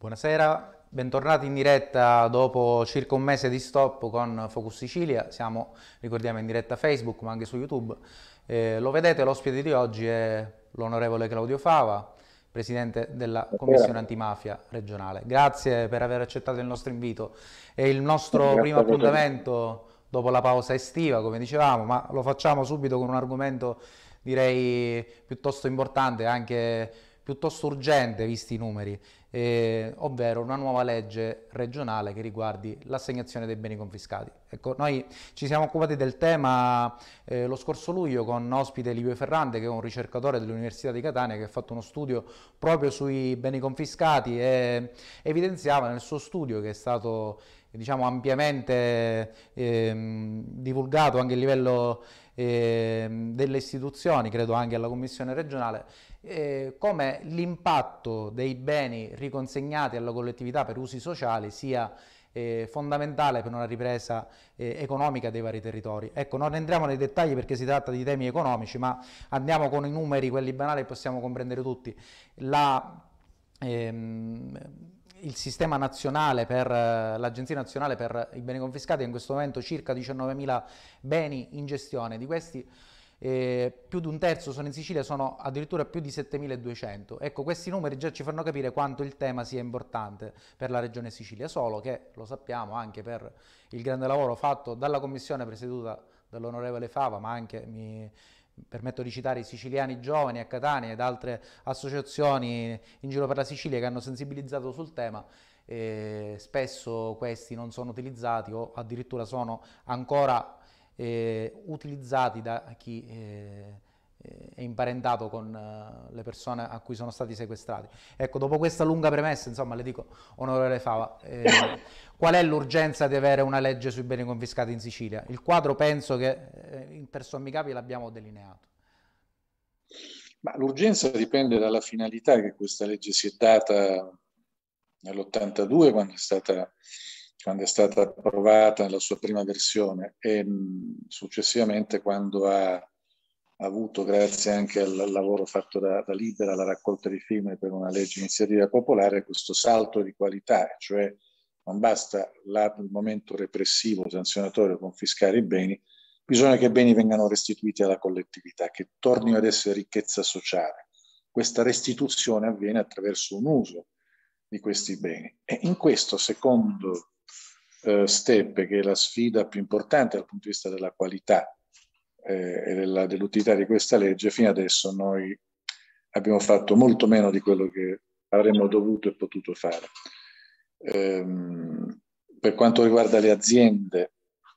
Buonasera, bentornati in diretta dopo circa un mese di stop con Focus Sicilia. Siamo, ricordiamo, in diretta Facebook ma anche su YouTube. Eh, lo vedete, l'ospite di oggi è l'onorevole Claudio Fava, presidente della Commissione Antimafia regionale. Grazie per aver accettato il nostro invito. È il nostro Grazie primo appuntamento dopo la pausa estiva, come dicevamo, ma lo facciamo subito con un argomento direi piuttosto importante anche piuttosto urgente visti i numeri, eh, ovvero una nuova legge regionale che riguardi l'assegnazione dei beni confiscati. Ecco, noi ci siamo occupati del tema eh, lo scorso luglio con ospite Livio Ferrante che è un ricercatore dell'Università di Catania che ha fatto uno studio proprio sui beni confiscati e evidenziava nel suo studio che è stato diciamo, ampiamente ehm, divulgato anche a livello ehm, delle istituzioni, credo anche alla Commissione regionale, eh, come l'impatto dei beni riconsegnati alla collettività per usi sociali sia eh, fondamentale per una ripresa eh, economica dei vari territori. Ecco, non entriamo nei dettagli perché si tratta di temi economici, ma andiamo con i numeri, quelli banali, che possiamo comprendere tutti. La, ehm, il sistema nazionale per l'Agenzia Nazionale per i beni confiscati è in questo momento circa 19.000 beni in gestione, di questi eh, più di un terzo sono in Sicilia, sono addirittura più di 7.200. Ecco, questi numeri già ci fanno capire quanto il tema sia importante per la regione Sicilia, solo che lo sappiamo anche per il grande lavoro fatto dalla commissione presieduta dall'onorevole Fava, ma anche mi permetto di citare i siciliani giovani a Catania ed altre associazioni in giro per la Sicilia che hanno sensibilizzato sul tema, eh, spesso questi non sono utilizzati o addirittura sono ancora eh, utilizzati da chi eh, eh è imparentato con eh, le persone a cui sono stati sequestrati. Ecco, dopo questa lunga premessa, insomma, le dico, onorevole Fava, eh, qual è l'urgenza di avere una legge sui beni confiscati in Sicilia? Il quadro penso che eh, per sommi capi l'abbiamo delineato. Ma l'urgenza dipende dalla finalità che questa legge si è data nell'82 quando è stata quando è stata approvata la sua prima versione e mm, successivamente quando ha avuto, grazie anche al lavoro fatto da, da Libera, la raccolta di firme per una legge iniziativa popolare, questo salto di qualità, cioè non basta il momento repressivo, sanzionatorio, confiscare i beni, bisogna che i beni vengano restituiti alla collettività, che tornino ad essere ricchezza sociale. Questa restituzione avviene attraverso un uso di questi beni. E in questo secondo eh, steppe, che è la sfida più importante dal punto di vista della qualità eh, e dell'utilità di questa legge, fino adesso noi abbiamo fatto molto meno di quello che avremmo dovuto e potuto fare. Ehm, per quanto riguarda le aziende,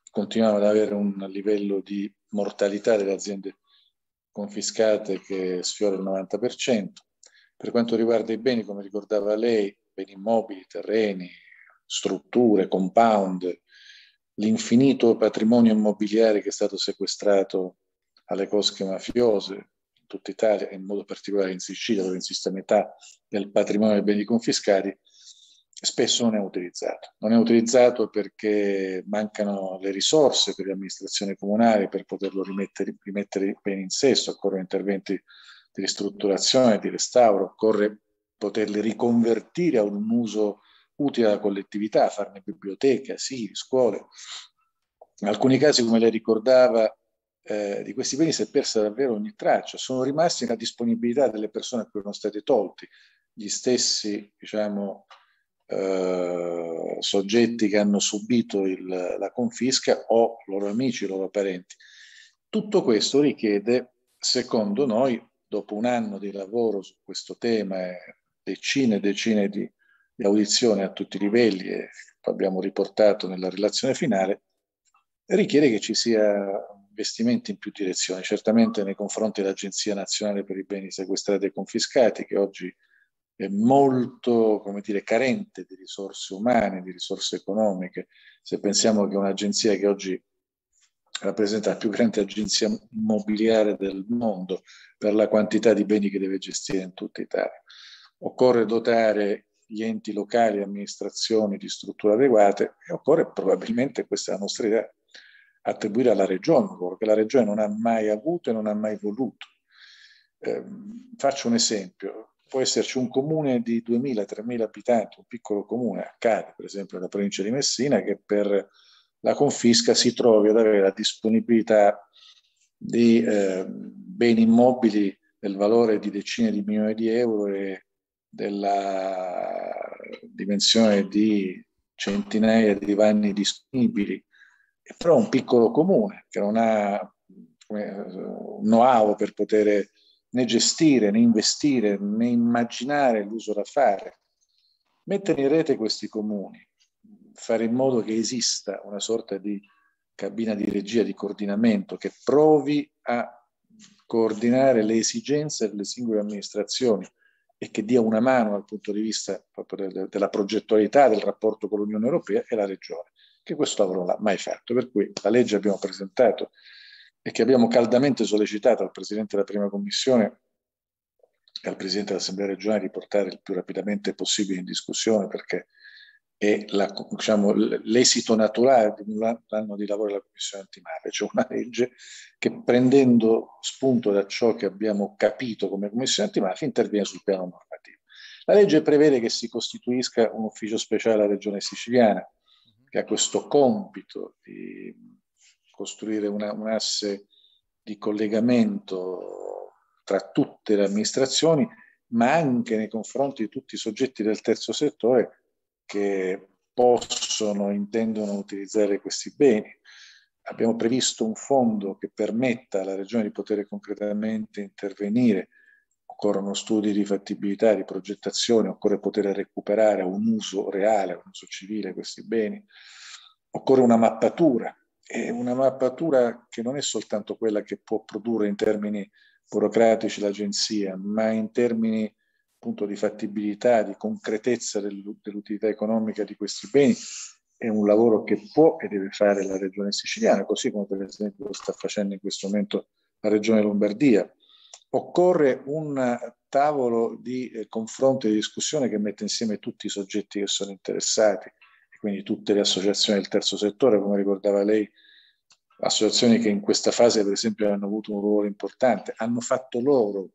continuiamo ad avere un livello di mortalità delle aziende confiscate che sfiora il 90%. Per quanto riguarda i beni, come ricordava lei, beni immobili, terreni, strutture, compound, l'infinito patrimonio immobiliare che è stato sequestrato alle cosche mafiose in tutta Italia e in modo particolare in Sicilia dove insiste metà del patrimonio dei beni confiscati, spesso non è utilizzato. Non è utilizzato perché mancano le risorse per le amministrazioni comunali per poterlo rimettere, rimettere bene in sesto, occorrono interventi di ristrutturazione, di restauro, occorre poterli riconvertire a un uso utili alla collettività, farne biblioteca, asili, scuole. In alcuni casi, come lei ricordava, eh, di questi beni si è persa davvero ogni traccia, sono rimasti nella disponibilità delle persone a cui erano stati tolti, gli stessi diciamo, eh, soggetti che hanno subito il, la confisca o loro amici, loro parenti. Tutto questo richiede, secondo noi, dopo un anno di lavoro su questo tema, decine e decine di di audizione a tutti i livelli, e abbiamo riportato nella relazione finale, richiede che ci sia investimenti in più direzioni, certamente nei confronti dell'Agenzia Nazionale per i Beni Sequestrati e Confiscati, che oggi è molto, come dire, carente di risorse umane, di risorse economiche. Se pensiamo che un'agenzia che oggi rappresenta la più grande agenzia immobiliare del mondo per la quantità di beni che deve gestire in tutta Italia. Occorre dotare gli enti locali e amministrazioni di strutture adeguate e occorre probabilmente, questa è la nostra idea, attribuire alla regione un ruolo che la regione non ha mai avuto e non ha mai voluto. Eh, faccio un esempio, può esserci un comune di 2.000-3.000 abitanti, un piccolo comune, accade per esempio nella provincia di Messina, che per la confisca si trovi ad avere la disponibilità di eh, beni immobili del valore di decine di milioni di euro e della dimensione di centinaia di vanni disponibili, però un piccolo comune che non ha un know-how per poter né gestire, né investire, né immaginare l'uso da fare. Mettere in rete questi comuni, fare in modo che esista una sorta di cabina di regia, di coordinamento che provi a coordinare le esigenze delle singole amministrazioni e che dia una mano dal punto di vista proprio de- della progettualità del rapporto con l'Unione Europea e la Regione, che questo lavoro non l'ha mai fatto. Per cui la legge che abbiamo presentato e che abbiamo caldamente sollecitato al Presidente della Prima Commissione e al Presidente dell'Assemblea regionale di portare il più rapidamente possibile in discussione perché è la, diciamo, l'esito naturale di un anno di lavoro della Commissione antimafia, cioè una legge che prendendo spunto da ciò che abbiamo capito come Commissione antimafia interviene sul piano normativo. La legge prevede che si costituisca un ufficio speciale alla regione siciliana che ha questo compito di costruire una, un asse di collegamento tra tutte le amministrazioni, ma anche nei confronti di tutti i soggetti del terzo settore che possono, intendono utilizzare questi beni. Abbiamo previsto un fondo che permetta alla Regione di poter concretamente intervenire. Occorrono studi di fattibilità, di progettazione, occorre poter recuperare a un uso reale, a un uso civile questi beni. Occorre una mappatura, e una mappatura che non è soltanto quella che può produrre in termini burocratici l'agenzia, ma in termini appunto di fattibilità, di concretezza dell'utilità economica di questi beni è un lavoro che può e deve fare la regione siciliana, così come per esempio lo sta facendo in questo momento la regione Lombardia. Occorre un tavolo di eh, confronto e di discussione che metta insieme tutti i soggetti che sono interessati, quindi tutte le associazioni del terzo settore, come ricordava lei, associazioni che in questa fase per esempio hanno avuto un ruolo importante, hanno fatto loro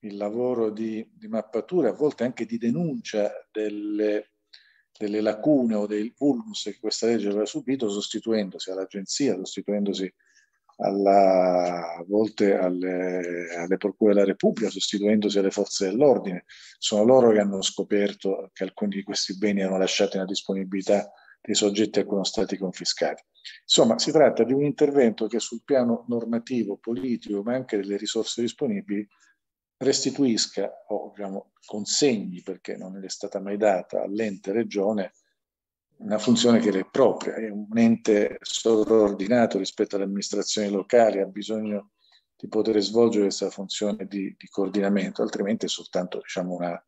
il lavoro di, di mappatura, a volte anche di denuncia delle, delle lacune o dei vulnus che questa legge aveva subito, sostituendosi all'agenzia, sostituendosi alla, a volte alle, alle, procure della Repubblica, sostituendosi alle forze dell'ordine. Sono loro che hanno scoperto che alcuni di questi beni erano lasciati nella disponibilità dei soggetti a cui erano stati confiscati. Insomma, si tratta di un intervento che sul piano normativo, politico, ma anche delle risorse disponibili, restituisca o diciamo, consegni, perché non è stata mai data all'ente regione, una funzione che le è propria, è un ente sovraordinato rispetto alle amministrazioni locali, ha bisogno di poter svolgere questa funzione di, di coordinamento, altrimenti è soltanto diciamo, una,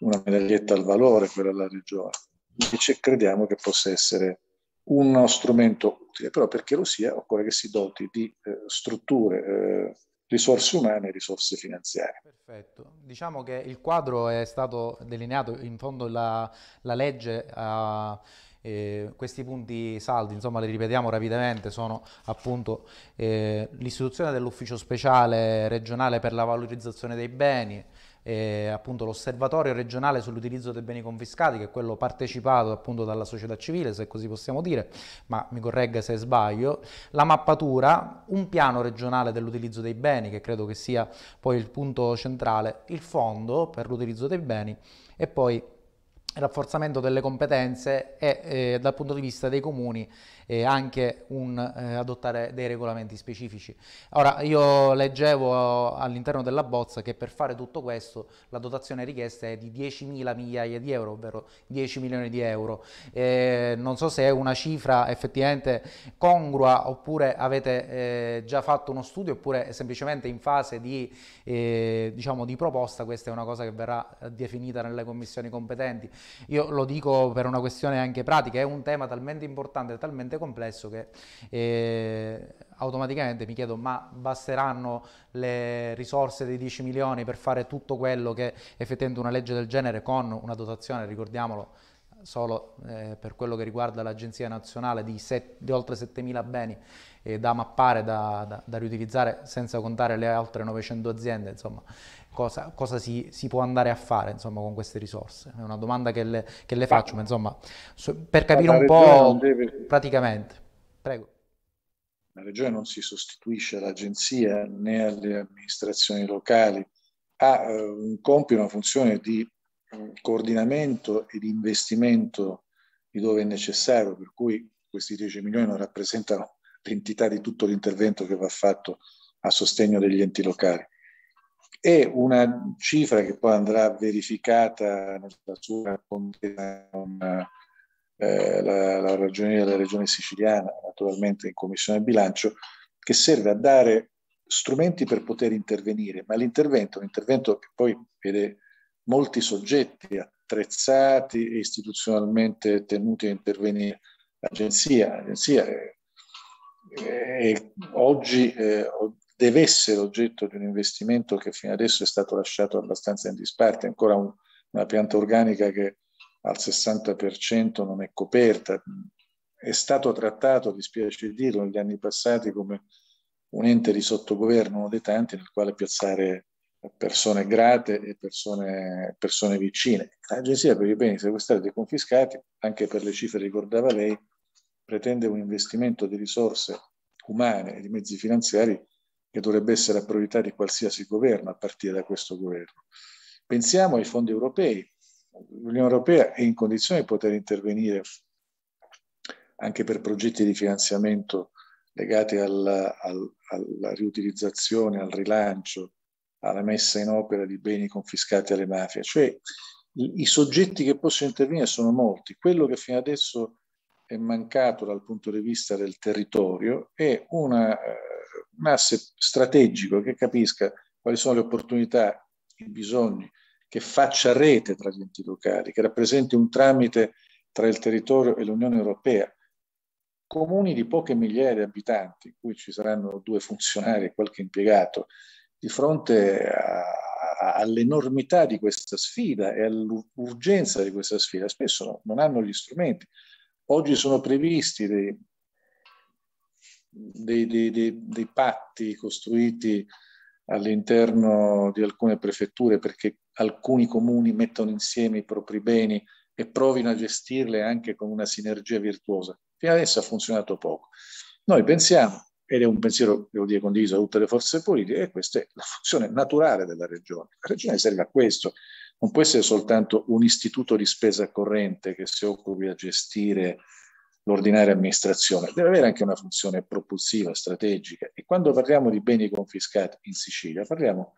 una medaglietta al valore quella della regione. Invece crediamo che possa essere uno strumento utile, però perché lo sia occorre che si doti di eh, strutture eh, risorse umane e risorse finanziarie. Perfetto, diciamo che il quadro è stato delineato, in fondo la, la legge ha... Eh, questi punti saldi, insomma, li ripetiamo rapidamente, sono appunto eh, l'istituzione dell'ufficio speciale regionale per la valorizzazione dei beni, eh, appunto l'osservatorio regionale sull'utilizzo dei beni confiscati, che è quello partecipato appunto dalla società civile, se così possiamo dire, ma mi corregga se sbaglio, la mappatura, un piano regionale dell'utilizzo dei beni, che credo che sia poi il punto centrale, il fondo per l'utilizzo dei beni e poi il rafforzamento delle competenze e, eh, dal punto di vista dei comuni e anche un, eh, adottare dei regolamenti specifici. Ora io leggevo all'interno della bozza che per fare tutto questo la dotazione richiesta è di 10.000 migliaia di euro, ovvero 10 milioni di euro. Eh, non so se è una cifra effettivamente congrua oppure avete eh, già fatto uno studio oppure è semplicemente in fase di, eh, diciamo, di proposta, questa è una cosa che verrà definita nelle commissioni competenti. Io lo dico per una questione anche pratica, è un tema talmente importante, talmente talmente complesso che eh, automaticamente mi chiedo ma basteranno le risorse dei 10 milioni per fare tutto quello che effettivamente una legge del genere con una dotazione, ricordiamolo, solo eh, per quello che riguarda l'Agenzia Nazionale di, set, di oltre 7.000 beni eh, da mappare, da, da, da, riutilizzare senza contare le altre 900 aziende, insomma, cosa, cosa si, si, può andare a fare insomma, con queste risorse? È una domanda che le, che le faccio, ma insomma, so, per capire un po' deve... praticamente. Prego. La regione non si sostituisce all'agenzia né alle amministrazioni locali, ha eh, un compito, una funzione di eh, coordinamento e di investimento di dove è necessario, per cui questi 10 milioni non rappresentano l'entità di tutto l'intervento che va fatto a sostegno degli enti locali e una cifra che poi andrà verificata nella sua con eh, la, la ragioneria della regione siciliana, naturalmente in commissione bilancio, che serve a dare strumenti per poter intervenire, ma l'intervento, è un intervento che poi vede molti soggetti attrezzati e istituzionalmente tenuti a intervenire, l'agenzia, l'agenzia è, è, oggi eh, deve essere oggetto di un investimento che fino adesso è stato lasciato abbastanza in disparte, ancora un, una pianta organica che al 60% non è coperta. È stato trattato, dispiace dirlo, negli anni passati come un ente di sottogoverno, uno dei tanti nel quale piazzare persone grate e persone, persone vicine. L'Agenzia per i beni sequestrati e confiscati, anche per le cifre che ricordava lei, pretende un investimento di risorse umane e di mezzi finanziari che dovrebbe essere la priorità di qualsiasi governo a partire da questo governo. Pensiamo ai fondi europei. L'Unione Europea è in condizione di poter intervenire anche per progetti di finanziamento legati alla, alla riutilizzazione, al rilancio, alla messa in opera di beni confiscati alle mafie. Cioè i, i soggetti che possono intervenire sono molti. Quello che fino adesso è mancato dal punto di vista del territorio è una eh, un asse strategico che capisca quali sono le opportunità, i bisogni, che faccia rete tra gli enti locali, che rappresenti un tramite tra il territorio e l'Unione Europea. Comuni di poche migliaia di abitanti, in cui ci saranno due funzionari e qualche impiegato, di fronte a, a, all'enormità di questa sfida e all'urgenza di questa sfida, spesso non hanno gli strumenti. Oggi sono previsti dei, dei, dei, dei, dei patti costruiti all'interno di alcune prefetture perché alcuni comuni mettono insieme i propri beni e provino a gestirle anche con una sinergia virtuosa. Fino adesso ha funzionato poco. Noi pensiamo, ed è un pensiero, che devo dire, condiviso da tutte le forze politiche, che questa è la funzione naturale della regione. La regione serve a questo, non può essere soltanto un istituto di spesa corrente che si occupi a gestire l'ordinaria amministrazione, deve avere anche una funzione propulsiva, strategica. E quando parliamo di beni confiscati in Sicilia, parliamo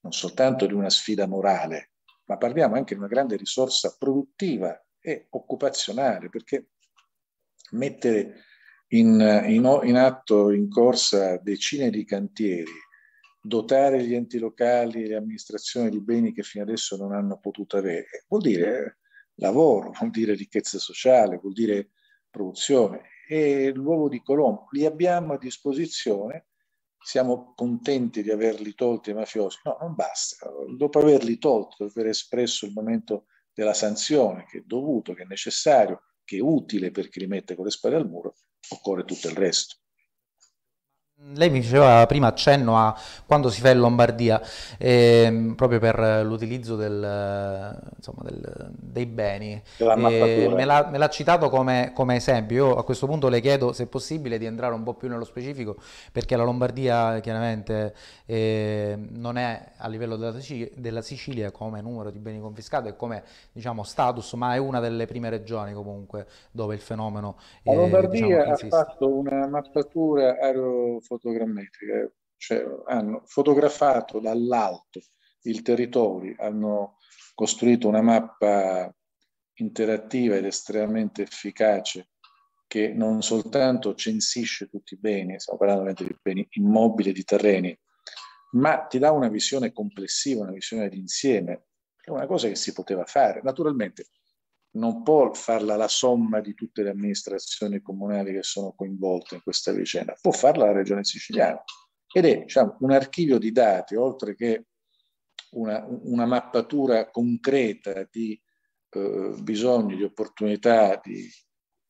non soltanto di una sfida morale, ma parliamo anche di una grande risorsa produttiva e occupazionale, perché mettere in, in, in atto, in corsa, decine di cantieri, dotare gli enti locali e le amministrazioni di beni che fino adesso non hanno potuto avere, vuol dire lavoro, vuol dire ricchezza sociale, vuol dire produzione e l'uovo di Colombo. Li abbiamo a disposizione, siamo contenti di averli tolti ai mafiosi. No, non basta. Dopo averli tolti, dopo aver espresso il momento della sanzione, che è dovuto, che è necessario, che è utile perché li mette con le spalle al muro, occorre tutto il resto. Lei mi faceva prima accenno a quando si fa in Lombardia, ehm, proprio per l'utilizzo dei beni. Eh, me, l'ha, citato come, come, esempio. Io a questo punto le chiedo, se è possibile, di entrare un po' più nello specifico, perché la Lombardia chiaramente eh, non è a livello della Sicilia, della Sicilia, come numero di beni confiscati e come diciamo, status, ma è una delle prime regioni comunque dove il fenomeno... Eh, la diciamo, Lombardia diciamo, ha fatto una mappatura aerofobica fotogrammetriche, cioè hanno fotografato dall'alto il territorio, hanno costruito una mappa interattiva ed estremamente efficace che non soltanto censisce tutti i beni, stiamo parlando di beni immobili di terreni, ma ti dà una visione complessiva, una visione d'insieme, che è una cosa che si poteva fare. Naturalmente non può farla la somma di tutte le amministrazioni comunali che sono coinvolte in questa vicenda, può farla la regione siciliana. Ed è diciamo, un archivio di dati, oltre che una, una mappatura concreta di eh, bisogni, di opportunità, di,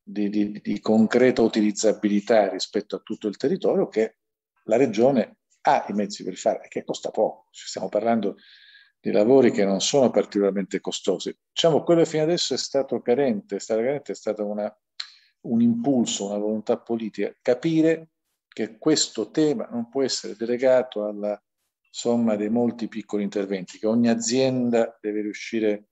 di, di, di concreta utilizzabilità rispetto a tutto il territorio, che la regione ha i mezzi per fare, che costa poco. Stiamo parlando di lavori che non sono particolarmente costosi. Diciamo, quello che fino adesso è stato carente, è stato, carente, è stato una, un impulso, una volontà politica, capire che questo tema non può essere delegato alla somma dei molti piccoli interventi, che ogni azienda deve riuscire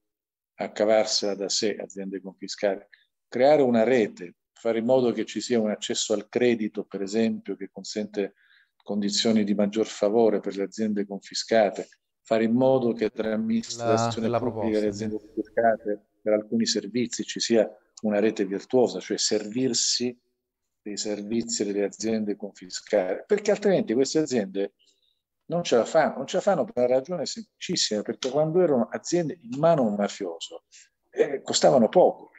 a cavarsela da sé, aziende confiscate, creare una rete, fare in modo che ci sia un accesso al credito, per esempio, che consente condizioni di maggior favore per le aziende confiscate, fare in modo che tra amministrazione la, la pubblica e le aziende cercate per alcuni servizi ci sia una rete virtuosa, cioè servirsi dei servizi delle aziende confiscate, perché altrimenti queste aziende non ce la fanno, non ce la fanno per una ragione semplicissima, perché quando erano aziende in mano a un mafioso eh, costavano poco.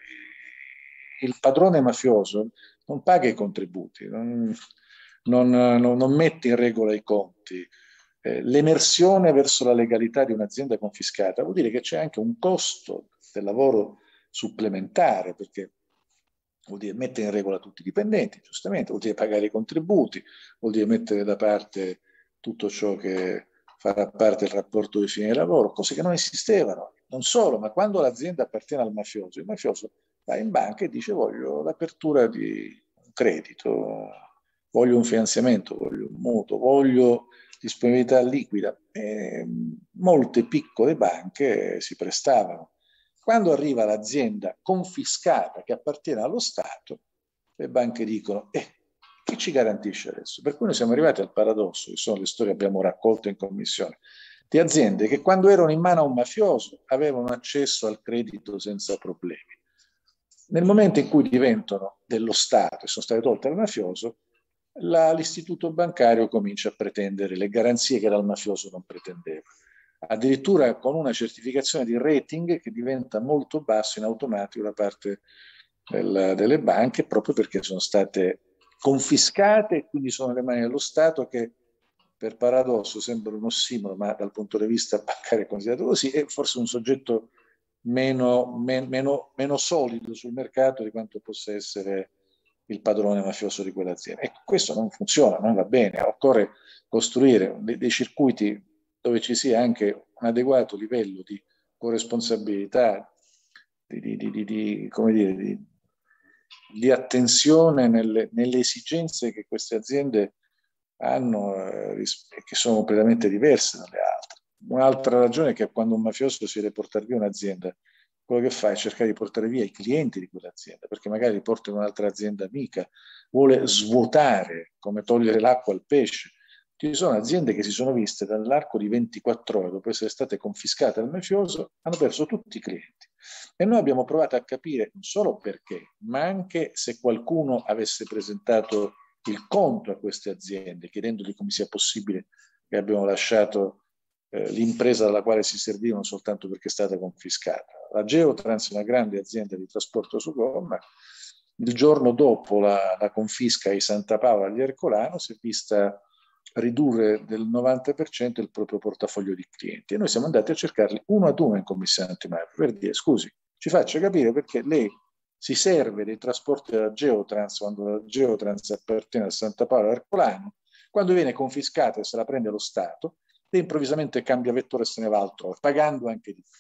Il padrone mafioso non paga i contributi, non, non, non, non mette in regola i conti, eh, l'emersione verso la legalità di un'azienda confiscata vuol dire che c'è anche un costo del lavoro supplementare, perché vuol dire mettere in regola tutti i dipendenti, giustamente, vuol dire pagare i contributi, vuol dire mettere da parte tutto ciò che farà parte del rapporto di fine lavoro, cose che non esistevano. Non solo, ma quando l'azienda appartiene al mafioso, il mafioso va in banca e dice voglio l'apertura di un credito, voglio un finanziamento, voglio un mutuo, voglio disponibilità liquida. E ehm, molte piccole banche si prestavano. Quando arriva l'azienda confiscata che appartiene allo Stato, le banche dicono, eh, chi ci garantisce adesso? Per cui noi siamo arrivati al paradosso, che sono le storie che abbiamo raccolto in commissione, di aziende che quando erano in mano a un mafioso avevano accesso al credito senza problemi. Nel momento in cui diventano dello Stato e sono state tolte al mafioso, la, l'istituto bancario comincia a pretendere le garanzie che dal mafioso non pretendeva. Addirittura con una certificazione di rating che diventa molto basso in automatico da parte del, eh, delle banche proprio perché sono state confiscate e quindi sono nelle mani dello Stato che per paradosso sembra un ossimoro, ma dal punto di vista bancario è considerato così, è forse un soggetto meno, men, meno, meno, solido sul mercato di quanto possa essere il padrone mafioso di quell'azienda. E questo non funziona, non va bene, occorre costruire dei, dei circuiti dove ci sia anche un adeguato livello di corresponsabilità, di, di, di, dire, di attenzione nelle, nelle, esigenze che queste aziende hanno eh, che sono completamente diverse dalle altre. Un'altra ragione è che quando un mafioso si deve portare via un'azienda quello che fa è cercare di portare via i clienti di quell'azienda, perché magari li porta in un'altra azienda amica, vuole svuotare come togliere l'acqua al pesce. Ci sono aziende che si sono viste dall'arco di 24 ore, dopo essere state confiscate al mafioso, hanno perso tutti i clienti. E noi abbiamo provato a capire non solo perché, ma anche se qualcuno avesse presentato il conto a queste aziende, chiedendogli come sia possibile che abbiamo lasciato eh, l'impresa dalla quale si servivano soltanto perché è stata confiscata. La Geotrans è una grande azienda di trasporto su gomma. Il giorno dopo la, la confisca ai Santa Paola e agli Ercolano si è vista ridurre del 90% il proprio portafoglio di clienti e noi siamo andati a cercarli uno ad uno in commissione antimafia per dire scusi, ci faccia capire perché lei si serve dei trasporti della Geotrans quando la Geotrans appartiene a Santa Paola e Ercolano, quando viene confiscata e se la prende lo Stato, e improvvisamente cambia vettore e se ne va altrove, pagando anche di più.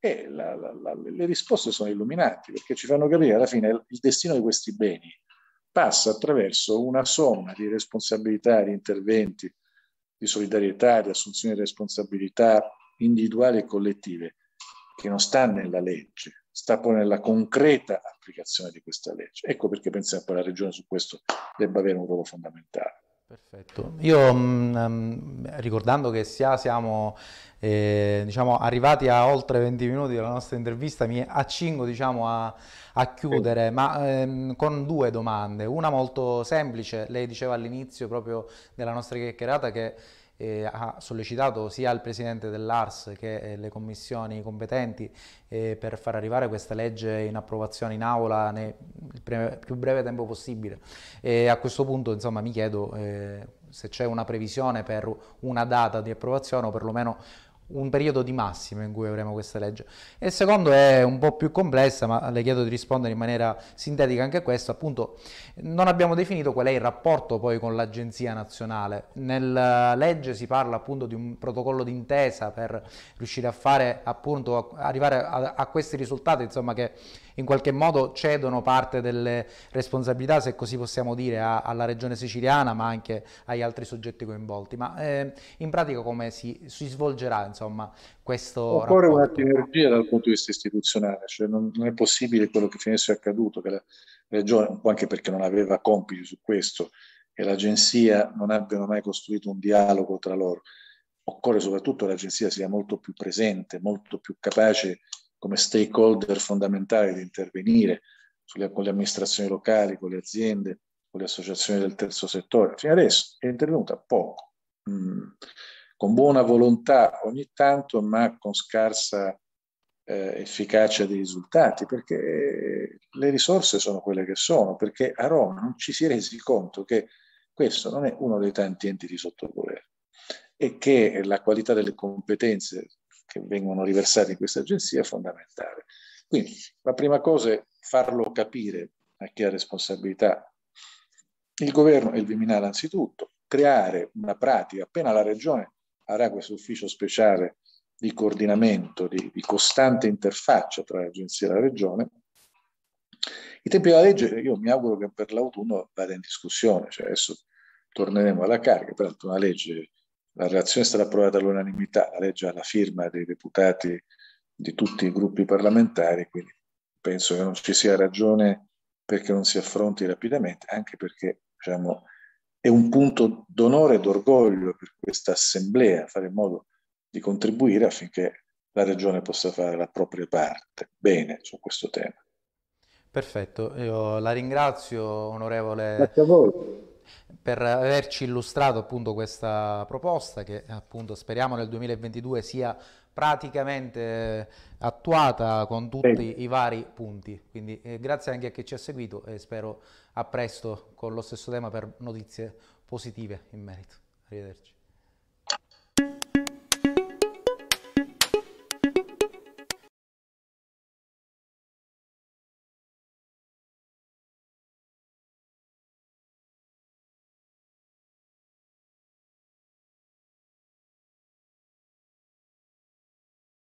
E la, la, la, le risposte sono illuminanti perché ci fanno capire alla fine il destino di questi beni passa attraverso una somma di responsabilità, di interventi, di solidarietà, di assunzione di responsabilità individuali e collettive che non sta nella legge, sta poi nella concreta applicazione di questa legge. Ecco perché pensiamo che la Regione su questo debba avere un ruolo fondamentale. Perfetto. Io mh, mm, mm, ricordando che sia siamo eh, diciamo, arrivati a oltre 20 minuti della nostra intervista, mi accingo diciamo, a, a, chiudere, ma ehm, con due domande. Una molto semplice, lei diceva all'inizio proprio della nostra chiacchierata che eh, ha sollecitato sia il presidente dell'ARS che eh, le commissioni competenti eh, per far arrivare questa legge in approvazione in aula nei breve, più breve tempo possibile. E a questo punto insomma, mi chiedo eh, se c'è una previsione per una data di approvazione o perlomeno un periodo di massimo in cui avremo questa legge. E il secondo è un po' più complessa, ma le chiedo di rispondere in maniera sintetica anche a questo, appunto non abbiamo definito qual è il rapporto poi con l'Agenzia Nazionale. Nella eh, legge si parla appunto di un protocollo d'intesa per riuscire a fare appunto arrivare a, a questi risultati, insomma che in qualche modo cedono parte delle responsabilità, se così possiamo dire, a, alla regione siciliana, ma anche agli altri soggetti coinvolti. Ma eh, in pratica come si, si svolgerà insomma, questo Occorre rapporto? Occorre una sinergia dal punto di vista istituzionale, cioè non, non, è possibile quello che finisse accaduto, che la regione, un po' anche perché non aveva compiti su questo, e l'agenzia non abbiano mai costruito un dialogo tra loro occorre soprattutto che l'agenzia sia molto più presente, molto più capace come stakeholder fondamentale di intervenire sulle, con le amministrazioni locali, con le aziende, con le associazioni del terzo settore. Fino adesso è intervenuta poco, mh, mm. con buona volontà ogni tanto, ma con scarsa eh, efficacia dei risultati, perché eh, le risorse sono quelle che sono, perché a Roma non ci si è resi conto che questo non è uno dei tanti enti di sottogoverno e che la qualità delle competenze che vengono riversati in questa agenzia è fondamentale. Quindi la prima cosa è farlo capire a chi ha responsabilità il governo e il Viminale anzitutto, creare una pratica, appena la Regione avrà questo ufficio speciale di coordinamento, di, di costante interfaccia tra l'agenzia e la Regione, i tempi della legge io mi auguro che per l'autunno vada in discussione, cioè adesso torneremo alla carica, peraltro una legge la relazione è stata approvata all'unanimità, la legge ha la firma dei deputati di tutti i gruppi parlamentari, quindi penso che non ci sia ragione perché non si affronti rapidamente, anche perché diciamo, è un punto d'onore e d'orgoglio per questa assemblea fare in modo di contribuire affinché la regione possa fare la propria parte bene su questo tema. Perfetto, io la ringrazio onorevole. Grazie a voi per averci illustrato appunto questa proposta che appunto speriamo nel 2022 sia praticamente attuata con tutti sì. i vari punti. Quindi eh, grazie anche a chi ci ha seguito e spero a presto con lo stesso tema per notizie positive in merito. Arrivederci.